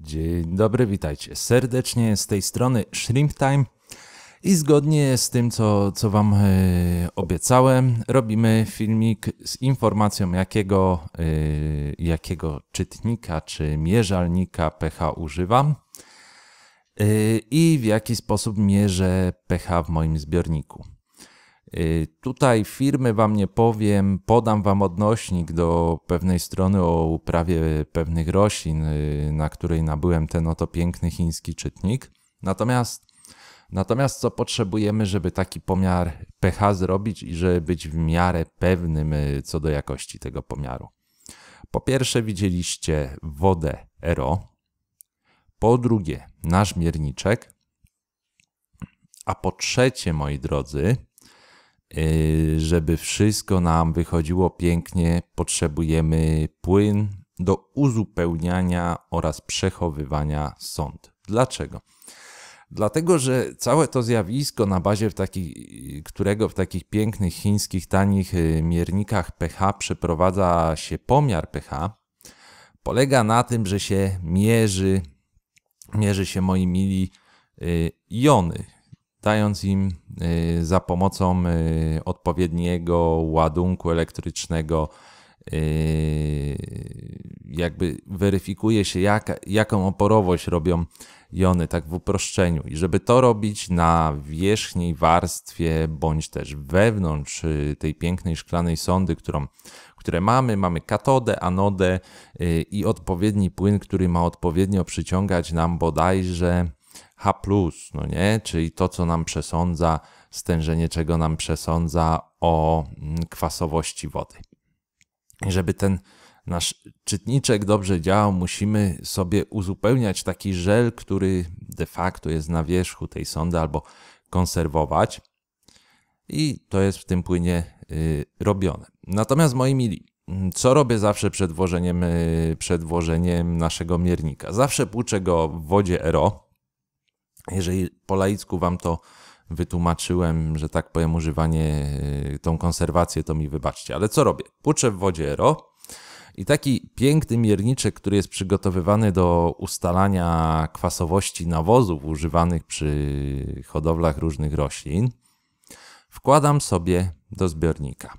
Dzień dobry, witajcie serdecznie z tej strony Shrimp Time. I zgodnie z tym, co, co Wam y, obiecałem, robimy filmik z informacją, jakiego, y, jakiego czytnika czy mierzalnika pH używam y, i w jaki sposób mierzę pH w moim zbiorniku. Y, tutaj firmy wam nie powiem, podam wam odnośnik do pewnej strony o uprawie pewnych roślin, y, na której nabyłem ten oto piękny chiński czytnik. Natomiast, natomiast co potrzebujemy, żeby taki pomiar pH zrobić i żeby być w miarę pewnym y, co do jakości tego pomiaru? Po pierwsze widzieliście wodę RO, po drugie nasz mierniczek, a po trzecie, moi drodzy, Y, żeby wszystko nam wychodziło pięknie, potrzebujemy płyn do uzupełniania oraz przechowywania sond. Dlaczego? Dlatego, że całe to zjawisko na bazie w którego w takich pięknych chińskich tanich y, miernikach pH przeprowadza się pomiar pH, polega na tym, że się mierzy, mierzy się moi mili y, jony dając im y, za pomocą y, odpowiedniego ładunku elektrycznego, y, jakby weryfikuje się, jak, jaką oporowość robią jony, tak w uproszczeniu. I żeby to robić na wierzchniej warstwie, bądź też wewnątrz tej pięknej szklanej sondy, którą, które mamy, mamy katodę, anodę i odpowiedni płyn, który ma odpowiednio przyciągać nam bodajże H, no nie? Czyli to, co nam przesądza, stężenie czego nam przesądza o mm, kwasowości wody. I żeby ten nasz czytniczek dobrze działał, musimy sobie uzupełniać taki żel, który de facto jest na wierzchu tej sondy albo konserwować. I to jest w tym płynie y, robione. Natomiast moi mili, mm, co robię zawsze przed włożeniem, y, przed włożeniem naszego miernika? Zawsze płuczę go w wodzie RO, jeżeli po laicku wam to wytłumaczyłem, że tak powiem, używanie, y, tą konserwację, to mi wybaczcie. Ale co robię? Płuczę w wodzie ro i taki piękny mierniczek, który jest przygotowywany do ustalania kwasowości nawozów używanych przy hodowlach różnych roślin, wkładam sobie do zbiornika.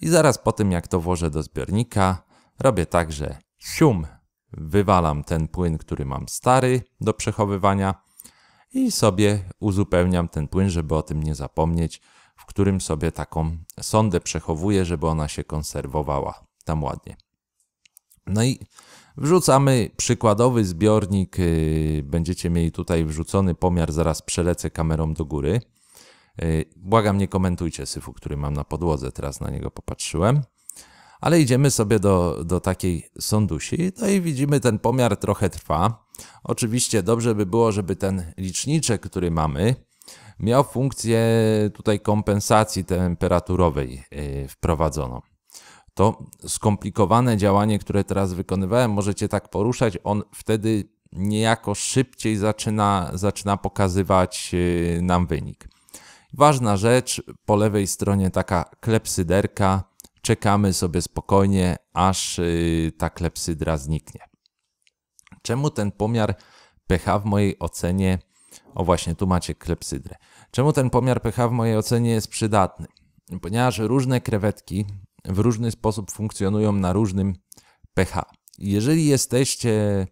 I zaraz po tym, jak to włożę do zbiornika, robię tak, że sium, wywalam ten płyn, który mam stary do przechowywania, i sobie uzupełniam ten płyn, żeby o tym nie zapomnieć, w którym sobie taką sondę przechowuję, żeby ona się konserwowała tam ładnie. No i wrzucamy przykładowy zbiornik, y, będziecie mieli tutaj wrzucony pomiar, zaraz przelecę kamerą do góry. Y, błagam, nie komentujcie syfu, który mam na podłodze, teraz na niego popatrzyłem. Ale idziemy sobie do, do takiej sondusi, no i widzimy, ten pomiar trochę trwa. Oczywiście dobrze by było, żeby ten liczniczek, który mamy, miał funkcję tutaj kompensacji temperaturowej y, wprowadzoną. To skomplikowane działanie, które teraz wykonywałem, możecie tak poruszać, on wtedy niejako szybciej zaczyna, zaczyna pokazywać y, nam wynik. Ważna rzecz, po lewej stronie taka klepsyderka, czekamy sobie spokojnie, aż y, ta klepsydra zniknie. Czemu ten pomiar pH w mojej ocenie, o właśnie tu macie klepsydrę, czemu ten pomiar pH w mojej ocenie jest przydatny? Ponieważ różne krewetki w różny sposób funkcjonują na różnym pH. Jeżeli jesteście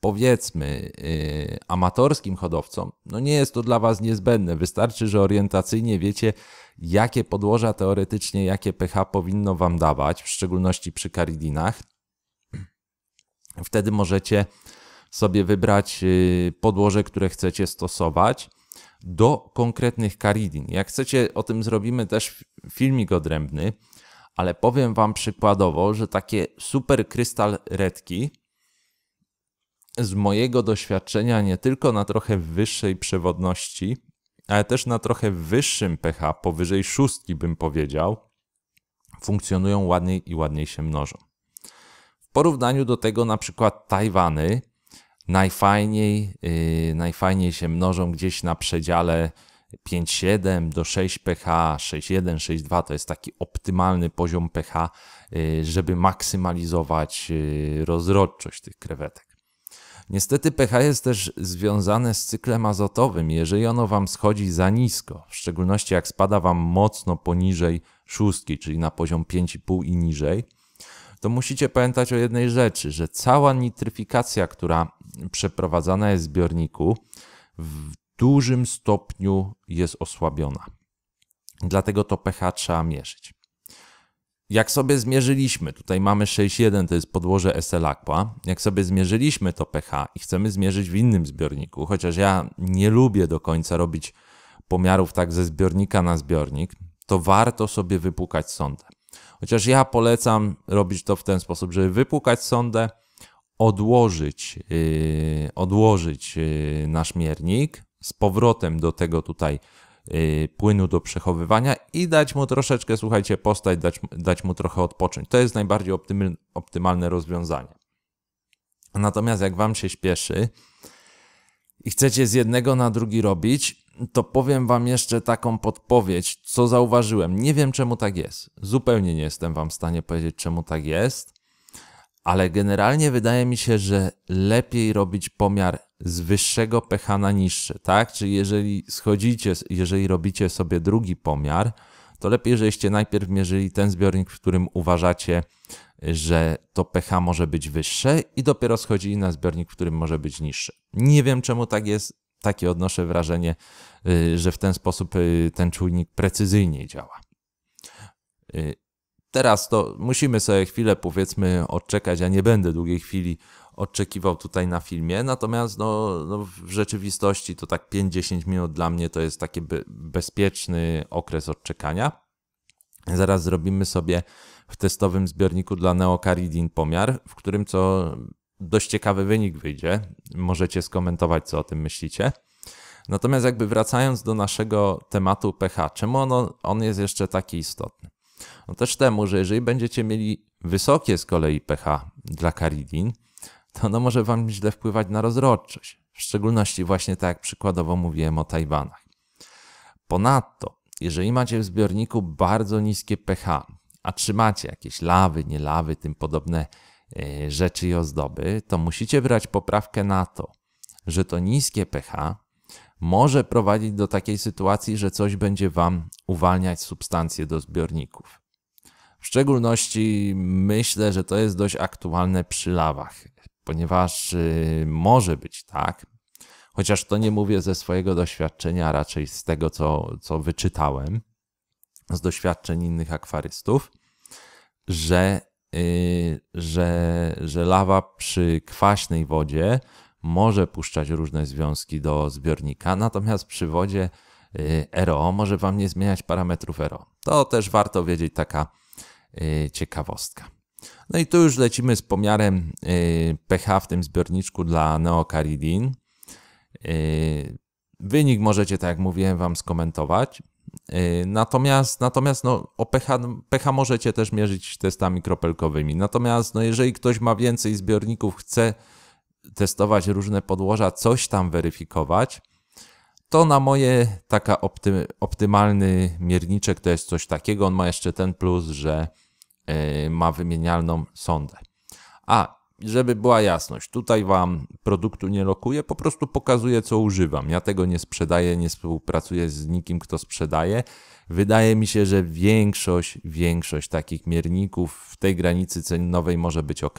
powiedzmy yy, amatorskim hodowcą, no nie jest to dla Was niezbędne. Wystarczy, że orientacyjnie wiecie, jakie podłoża teoretycznie, jakie pH powinno Wam dawać, w szczególności przy karidinach. Wtedy możecie sobie wybrać y, podłoże, które chcecie stosować do konkretnych karidin. Jak chcecie, o tym zrobimy też filmik odrębny, ale powiem Wam przykładowo, że takie super krystal redki z mojego doświadczenia nie tylko na trochę wyższej przewodności, ale też na trochę wyższym pH, powyżej szóstki bym powiedział, funkcjonują ładniej i ładniej się mnożą porównaniu do tego na przykład Tajwany najfajniej, yy, najfajniej się mnożą gdzieś na przedziale 5,7 do 6 pH, 6,1, 6,2 to jest taki optymalny poziom pH, y, żeby maksymalizować y, rozrodczość tych krewetek. Niestety pH jest też związane z cyklem azotowym. Jeżeli ono Wam schodzi za nisko, w szczególności jak spada Wam mocno poniżej szóstki, czyli na poziom 5,5 i niżej, to musicie pamiętać o jednej rzeczy, że cała nitryfikacja, która przeprowadzana jest w zbiorniku, w dużym stopniu jest osłabiona. Dlatego to pH trzeba mierzyć. Jak sobie zmierzyliśmy, tutaj mamy 6,1, to jest podłoże SL Aqua. Jak sobie zmierzyliśmy to pH i chcemy zmierzyć w innym zbiorniku, chociaż ja nie lubię do końca robić pomiarów tak ze zbiornika na zbiornik, to warto sobie wypukać sondę. Chociaż ja polecam robić to w ten sposób, żeby wypłukać sondę, odłożyć, yy, odłożyć yy, nasz miernik z powrotem do tego tutaj yy, płynu do przechowywania i dać mu troszeczkę, słuchajcie, postać, dać, dać mu trochę odpocząć. To jest najbardziej optymalne rozwiązanie. Natomiast jak Wam się śpieszy i chcecie z jednego na drugi robić, to powiem Wam jeszcze taką podpowiedź, co zauważyłem. Nie wiem, czemu tak jest. Zupełnie nie jestem Wam w stanie powiedzieć, czemu tak jest, ale generalnie wydaje mi się, że lepiej robić pomiar z wyższego pH na niższy, tak? Czyli jeżeli schodzicie, jeżeli robicie sobie drugi pomiar, to lepiej, żeście najpierw mierzyli ten zbiornik, w którym uważacie, że to pH może być wyższe i dopiero schodzili na zbiornik, w którym może być niższy. Nie wiem czemu tak jest, takie odnoszę wrażenie, y, że w ten sposób y, ten czujnik precyzyjniej działa. Y, teraz to musimy sobie chwilę, powiedzmy, odczekać. Ja nie będę długiej chwili odczekiwał tutaj na filmie, natomiast no, no w rzeczywistości to tak 5-10 minut dla mnie to jest taki bezpieczny okres odczekania. Zaraz zrobimy sobie w testowym zbiorniku dla Neocaridin pomiar, w którym co dość ciekawy wynik wyjdzie. Możecie skomentować, co o tym myślicie. Natomiast jakby wracając do naszego tematu pH, czemu on, on jest jeszcze taki istotny? No też temu, że jeżeli będziecie mieli wysokie z kolei pH dla karidin, to ono może Wam źle wpływać na rozrodczość. W szczególności właśnie tak jak przykładowo mówiłem o Tajwanach. Ponadto, jeżeli macie w zbiorniku bardzo niskie pH, a trzymacie jakieś lawy, nielawy, tym podobne E, rzeczy i ozdoby, to musicie brać poprawkę na to, że to niskie pH może prowadzić do takiej sytuacji, że coś będzie Wam uwalniać substancje do zbiorników. W szczególności myślę, że to jest dość aktualne przy lawach, ponieważ y, może być tak, chociaż to nie mówię ze swojego doświadczenia, raczej z tego, co, co wyczytałem, z doświadczeń innych akwarystów, że y, że, że lawa przy kwaśnej wodzie może puszczać różne związki do zbiornika, natomiast przy wodzie y, RO może Wam nie zmieniać parametrów RO. To też warto wiedzieć, taka y, ciekawostka. No i tu już lecimy z pomiarem y, pH w tym zbiorniczku dla neokaridin. Wynik możecie, tak jak mówiłem, Wam skomentować. Y, natomiast, natomiast no, o pH, pH możecie też mierzyć testami kropelkowymi. Natomiast no, jeżeli ktoś ma więcej zbiorników, chce testować różne podłoża, coś tam weryfikować, to na moje taka opty, optymalny mierniczek to jest coś takiego. On ma jeszcze ten plus, że yy, ma wymienialną sondę. A żeby była jasność, tutaj wam produktu nie lokuję, po prostu pokazuję, co używam. Ja tego nie sprzedaję, nie współpracuję z nikim, kto sprzedaje. Wydaje mi się, że większość, większość takich mierników w tej granicy cenowej może być ok.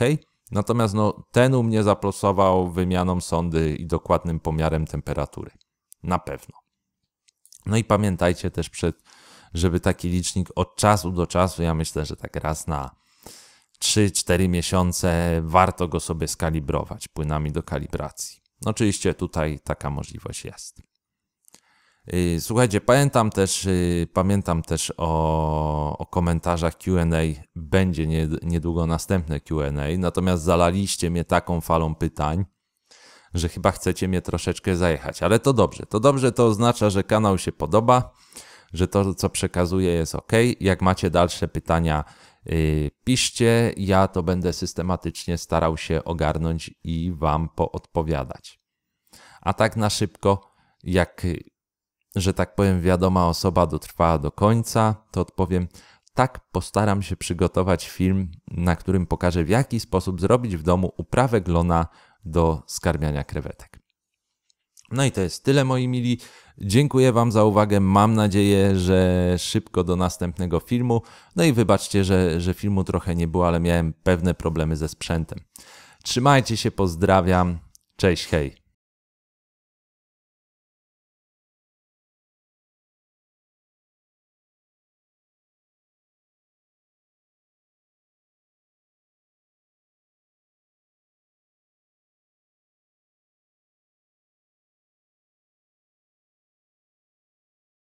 Natomiast no, ten u mnie zaplosował wymianą sondy i dokładnym pomiarem temperatury. Na pewno. No i pamiętajcie też przed, żeby taki licznik od czasu do czasu, ja myślę, że tak raz na 3-4 miesiące warto go sobie skalibrować płynami do kalibracji. Oczywiście tutaj taka możliwość jest. Y, słuchajcie, pamiętam też, y, pamiętam też o, o komentarzach QA. Będzie niedługo następne QA, natomiast zalaliście mnie taką falą pytań, że chyba chcecie mnie troszeczkę zajechać. Ale to dobrze. To dobrze to oznacza, że kanał się podoba, że to, co przekazuję, jest ok. Jak macie dalsze pytania, Y, piszcie. Ja to będę systematycznie starał się ogarnąć i Wam poodpowiadać. A tak na szybko, jak, że tak powiem, wiadoma osoba dotrwała do końca, to odpowiem. Tak postaram się przygotować film, na którym pokażę, w jaki sposób zrobić w domu uprawę glona do skarmiania krewetek. No i to jest tyle, moi mili. Dziękuję Wam za uwagę. Mam nadzieję, że szybko do następnego filmu. No i wybaczcie, że, że filmu trochę nie było, ale miałem pewne problemy ze sprzętem. Trzymajcie się, pozdrawiam. Cześć, hej.